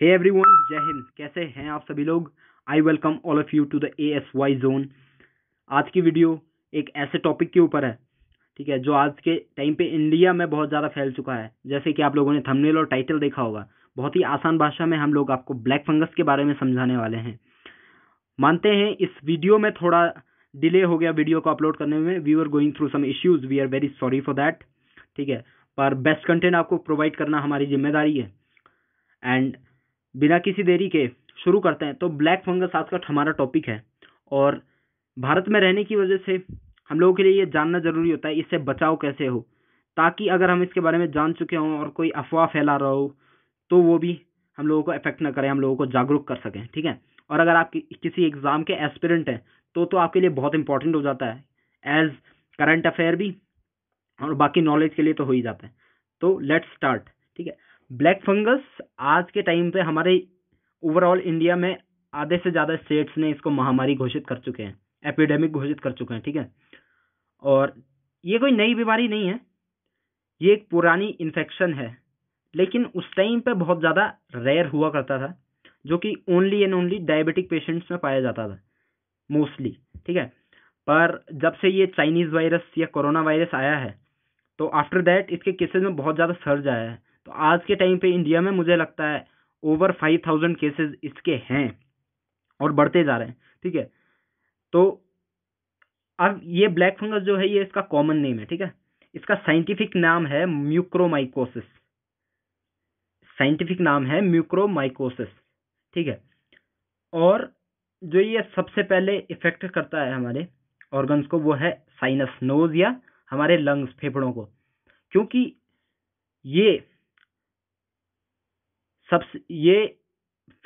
hey everyone जय हिंद कैसे हैं आप सभी लोग I welcome all of you to the A S Y zone आज की वीडियो एक ऐसे टॉपिक के ऊपर है ठीक है जो आज के टाइम पे इंडिया में बहुत ज़्यादा फैल चुका है जैसे कि आप लोगों ने थंबनेल और टाइटल देखा होगा बहुत ही आसान भाषा में हम लोग आपको ब्लैक फंगस के बारे में समझाने वाले हैं मानते हैं इस वीडियो में थोड़ा डिले हो गया वीडियो को अपलोड करने में we are going through some issues we are very sorry for that ठीक है पर बेस्ट कंटेंट आपको प्रोवाइड करना हमारी जिम्मेदारी है एंड बिना किसी देरी के शुरू करते हैं तो ब्लैक फंगस आज का हमारा टॉपिक है और भारत में रहने की वजह से हम लोगों के लिए ये जानना ज़रूरी होता है इससे बचाव कैसे हो ताकि अगर हम इसके बारे में जान चुके हों और कोई अफवाह फैला रहा हो तो वो भी हम लोगों को इफेक्ट ना करें हम लोगों को जागरूक कर सकें ठीक है और अगर आप कि, किसी एग्ज़ाम के एस्पिरेंट हैं तो तो आपके लिए बहुत इंपॉर्टेंट हो जाता है एज करंट अफेयर भी और बाकी नॉलेज के लिए तो हो ही जाता है तो लेट्स स्टार्ट ठीक है ब्लैक फंगस आज के टाइम पे हमारे ओवरऑल इंडिया में आधे से ज़्यादा स्टेट्स ने इसको महामारी घोषित कर चुके हैं एपिडेमिक घोषित कर चुके हैं ठीक है और ये कोई नई बीमारी नहीं है ये एक पुरानी इन्फेक्शन है लेकिन उस टाइम पे बहुत ज़्यादा रेयर हुआ करता था जो कि only and only diabetic patients में पाया जाता था मोस्टली ठीक है पर जब से ये चाइनीज़ वायरस या कोरोना वायरस आया है तो आफ्टर दैट इसके केसेस में बहुत ज़्यादा सर्ज आया है तो आज के टाइम पे इंडिया में मुझे लगता है ओवर फाइव थाउजेंड केसेज इसके हैं और बढ़ते जा रहे हैं ठीक है तो अब ये ब्लैक फंगस जो है ये इसका कॉमन नेम है ठीक है इसका साइंटिफिक नाम है म्यूक्रोमाइकोसिस साइंटिफिक नाम है म्यूक्रोमाइकोसिस ठीक है और जो ये सबसे पहले इफेक्ट करता है हमारे ऑर्गन्स को वो है साइनस नोज या हमारे लंग्स फेफड़ों को क्योंकि ये सबसे ये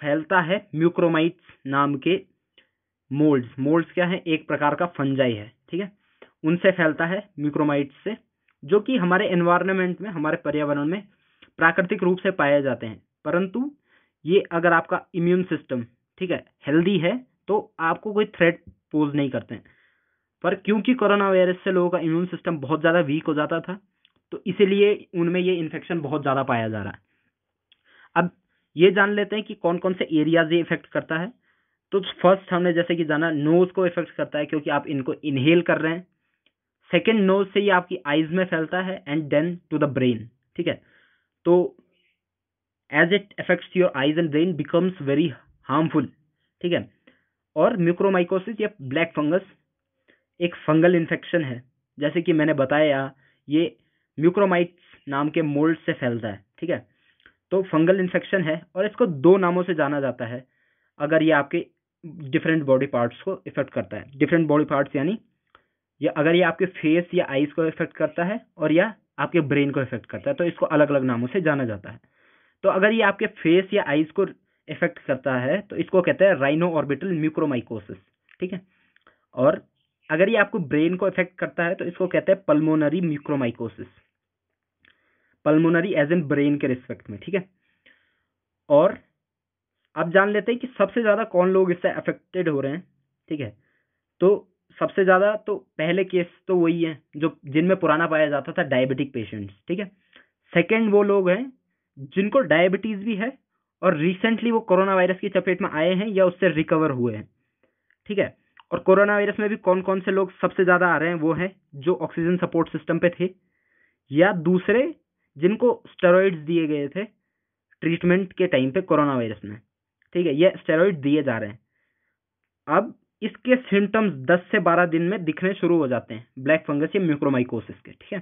फैलता है म्यूक्रोमाइट्स नाम के मोल्ड्स मोल्ड्स क्या है एक प्रकार का फंजाई है ठीक है उनसे फैलता है म्यूक्रोमाइट्स से जो कि हमारे एनवायरनमेंट में हमारे पर्यावरण में प्राकृतिक रूप से पाए जाते हैं परंतु ये अगर आपका इम्यून सिस्टम ठीक है हेल्दी है तो आपको कोई थ्रेट पोज नहीं करते हैं पर क्योंकि कोरोना वायरस से लोगों का इम्यून सिस्टम बहुत ज़्यादा वीक हो जाता था तो इसीलिए उनमें ये इन्फेक्शन बहुत ज़्यादा पाया जा रहा है अब ये जान लेते हैं कि कौन कौन से एरियाज ये इफेक्ट करता है तो फर्स्ट हमने जैसे कि जाना नोज़ को इफेक्ट करता है क्योंकि आप इनको इनहेल कर रहे हैं सेकेंड नोज से ये आपकी आइज में फैलता है and then to the brain ठीक है तो as it affects your eyes and brain becomes very harmful ठीक है और म्यूक्रोमाइकोसिस या ब्लैक फंगस एक फंगल इन्फेक्शन है जैसे कि मैंने बताया ये म्यूक्रोमाइट्स नाम के मोल्ड से फैलता है ठीक है तो फंगल इन्फेक्शन है और इसको दो नामों से जाना जाता है अगर ये आपके डिफरेंट बॉडी पार्ट्स को इफेक्ट करता है डिफरेंट बॉडी पार्ट्स यानी या अगर ये आपके फेस या आइज को इफेक्ट करता है और या आपके ब्रेन को इफेक्ट करता है तो इसको अलग अलग नामों से जाना जाता है तो अगर ये आपके फेस या आइज को इफेक्ट करता है तो इसको कहते हैं राइनो ऑर्बिटल म्यूक्रोमाइकोसिस ठीक है और अगर ये आपको ब्रेन को इफेक्ट करता है तो इसको कहते हैं pulmonary mucormycosis pulmonary as an brain के रिस्पेक्ट में ठीक है और अब जान लेते हैं कि सबसे ज़्यादा कौन लोग इससे अफेक्टेड हो रहे हैं ठीक है तो सबसे ज़्यादा तो पहले केस तो वही है जो जिनमें पुराना पाया जाता था डायबिटिक पेशेंट्स ठीक है सेकेंड वो लोग हैं जिनको डायबिटीज़ भी है और रिसेंटली वो कोरोना वायरस की चपेट में आए हैं या उससे रिकवर हुए हैं ठीक है और कोरोना वायरस में भी कौन कौन से लोग सबसे ज़्यादा आ रहे हैं वो है जो ऑक्सीजन सपोर्ट सिस्टम पे थे या दूसरे जिनको स्टेरॉइड्स दिए गए थे ट्रीटमेंट के टाइम पे कोरोना वायरस में ठीक है ये स्टेरॉइड दिए जा रहे हैं अब इसके सिम्टम्स 10 से 12 दिन में दिखने शुरू हो जाते हैं ब्लैक फंगस या म्यूक्रोमाइकोसिस के ठीक है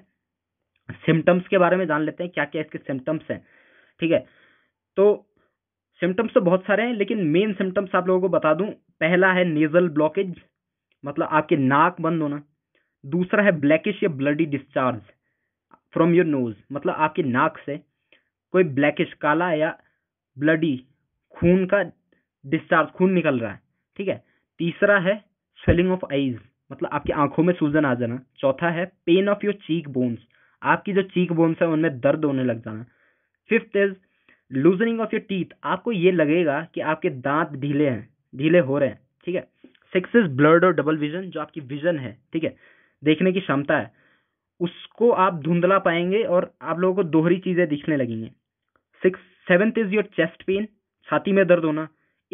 सिम्टम्स के बारे में जान लेते हैं क्या क्या इसके सिम्टम्स हैं ठीक है तो सिम्टम्स तो बहुत सारे हैं लेकिन मेन सिम्टम्स आप लोगों को बता दूं पहला है नेजल ब्लॉकेज मतलब आपके नाक बंद होना दूसरा है ब्लैकिश या bloody discharge from your nose मतलब आपके नाक से कोई ब्लैकिश काला या ब्लडी खून का डिस्चार्ज खून निकल रहा है ठीक है तीसरा है स्वेलिंग ऑफ आईज मतलब आपकी आंखों में सूजन आ जाना चौथा है pain of your cheek bones आपकी जो चीक बोन्स है उनमें दर्द होने लग जाना fifth is loosening of your teeth आपको ये लगेगा कि आपके दांत ढीले हैं ढीले हो रहे हैं ठीक है सिक्स इज ब्लर्ड और डबल विजन जो आपकी विजन है ठीक है देखने की क्षमता है उसको आप धुंधला पाएंगे और आप लोगों को दोहरी चीज़ें दिखने लगेंगी six seventh is your chest pain छाती में दर्द होना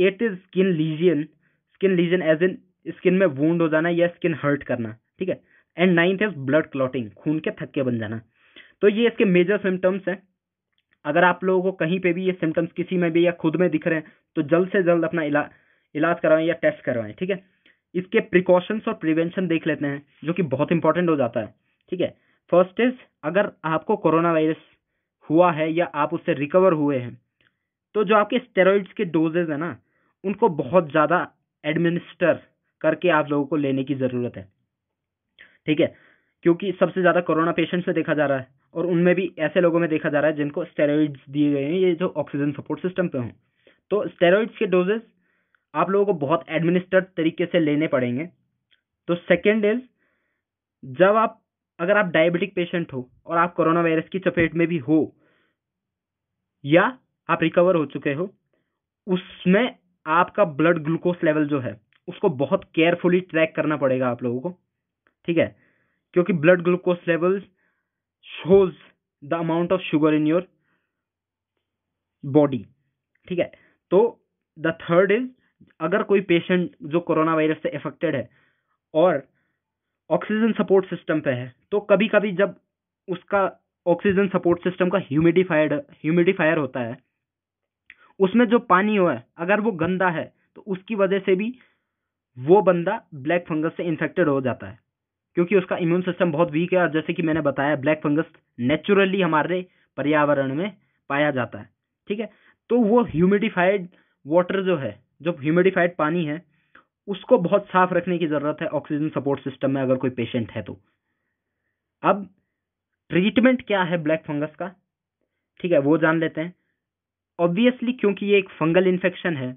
eight is skin lesion skin lesion as in skin में वूंड हो जाना या स्किन हर्ट करना ठीक है and ninth is blood clotting खून के थक्के बन जाना तो ये इसके मेजर सिम्टम्स हैं अगर आप लोगों को कहीं पे भी ये सिम्टम्स किसी में भी या खुद में दिख रहे हैं तो जल्द से जल्द अपना इला, इलाज करवाएं या टेस्ट करवाएं ठीक है इसके प्रिकॉशंस और प्रिवेंशन देख लेते हैं जो कि बहुत इंपॉर्टेंट हो जाता है ठीक है फर्स्ट इज अगर आपको कोरोना वायरस हुआ है या आप उससे रिकवर हुए हैं तो जो आपके स्टेरॉइड्स के डोजेज है ना उनको बहुत ज़्यादा एडमिनिस्टर करके आप लोगों को लेने की ज़रूरत है ठीक है क्योंकि सबसे ज़्यादा कोरोना पेशेंट्स में देखा जा रहा है और उनमें भी ऐसे लोगों में देखा जा रहा है जिनको स्टेरॉइड्स दिए गए हैं ये जो ऑक्सीजन सपोर्ट सिस्टम पे हों तो स्टेरॉइड्स के डोजेस आप लोगों को बहुत एडमिनिस्टर्ड तरीके से लेने पड़ेंगे तो सेकेंड इज जब आप अगर आप डायबिटिक पेशेंट हो और आप कोरोना वायरस की चपेट में भी हो या आप रिकवर हो चुके हो उसमें आपका ब्लड ग्लूकोज लेवल जो है उसको बहुत केयरफुली ट्रैक करना पड़ेगा आप लोगों को ठीक है क्योंकि blood glucose level shows the amount of sugar in your body ठीक है तो द थर्ड इज अगर कोई पेशेंट जो कोरोना वायरस से इफेक्टेड है और ऑक्सीजन सपोर्ट सिस्टम पे है तो कभी कभी जब उसका ऑक्सीजन सपोर्ट सिस्टम का ह्यूमिडिफाइड ह्यूमिडिफायर होता है उसमें जो पानी हो है अगर वो गंदा है तो उसकी वजह से भी वो बंदा ब्लैक फंगस से इन्फेक्टेड हो जाता है क्योंकि उसका इम्यून सिस्टम बहुत वीक है और जैसे कि मैंने बताया ब्लैक फंगस नेचुरली हमारे पर्यावरण में पाया जाता है ठीक है तो वो ह्यूमिडिफाइड वाटर जो है जो ह्यूमिडिफाइड पानी है उसको बहुत साफ रखने की ज़रूरत है ऑक्सीजन सपोर्ट सिस्टम में अगर कोई पेशेंट है तो अब ट्रीटमेंट क्या है ब्लैक फंगस का ठीक है वो जान लेते हैं ऑब्वियसली क्योंकि ये एक फंगल इन्फेक्शन है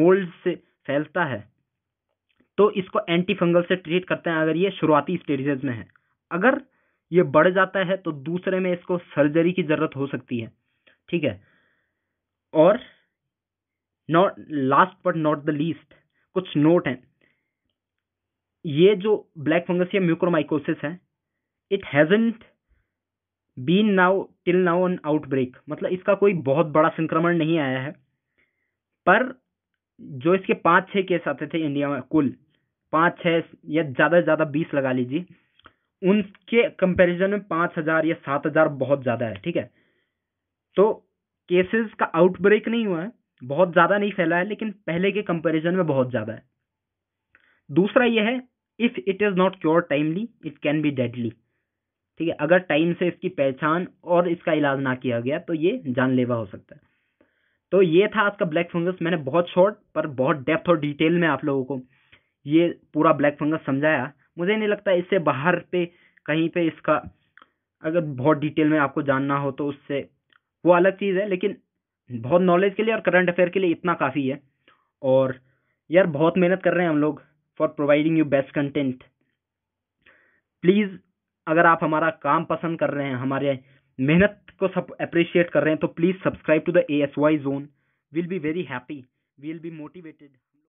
मोल्ड से फैलता है तो इसको एंटी फंगल से ट्रीट करते हैं अगर ये शुरुआती स्टेजेज में है अगर ये बढ़ जाता है तो दूसरे में इसको सर्जरी की ज़रूरत हो सकती है ठीक है और not last but not the least कुछ नोट हैं ये जो ब्लैक फंगस या म्यूक्रोमाइकोसिस है it hasn't been now till now an outbreak मतलब इसका कोई बहुत बड़ा संक्रमण नहीं आया है पर जो इसके पाँच छः केस आते थे इंडिया में कुल पाँच छः या ज़्यादा से ज़्यादा बीस लगा लीजिए उनके कंपैरिजन में पाँच हज़ार या सात हज़ार बहुत ज़्यादा है ठीक है तो केसेस का आउटब्रेक नहीं हुआ है बहुत ज़्यादा नहीं फैला है लेकिन पहले के कंपैरिजन में बहुत ज़्यादा है दूसरा यह है if it is not cure timely it can be deadly ठीक है अगर टाइम से इसकी पहचान और इसका इलाज ना किया गया तो ये जानलेवा हो सकता है तो ये था आज का ब्लैक फंगस मैंने बहुत शॉर्ट पर बहुत डेप्थ और डिटेल में आप लोगों को ये पूरा ब्लैक फंगस समझाया मुझे नहीं लगता इससे बाहर पे कहीं पे इसका अगर बहुत डिटेल में आपको जानना हो तो उससे वो अलग चीज़ है लेकिन बहुत नॉलेज के लिए और करंट अफेयर के लिए इतना काफ़ी है और यार बहुत मेहनत कर रहे हैं हम लोग for providing you best content please अगर आप हमारा काम पसंद कर रहे हैं हमारे मेहनत को सब अप्रिशिएट कर रहे हैं तो please subscribe to the A S Y zone will be very happy we'll be motivated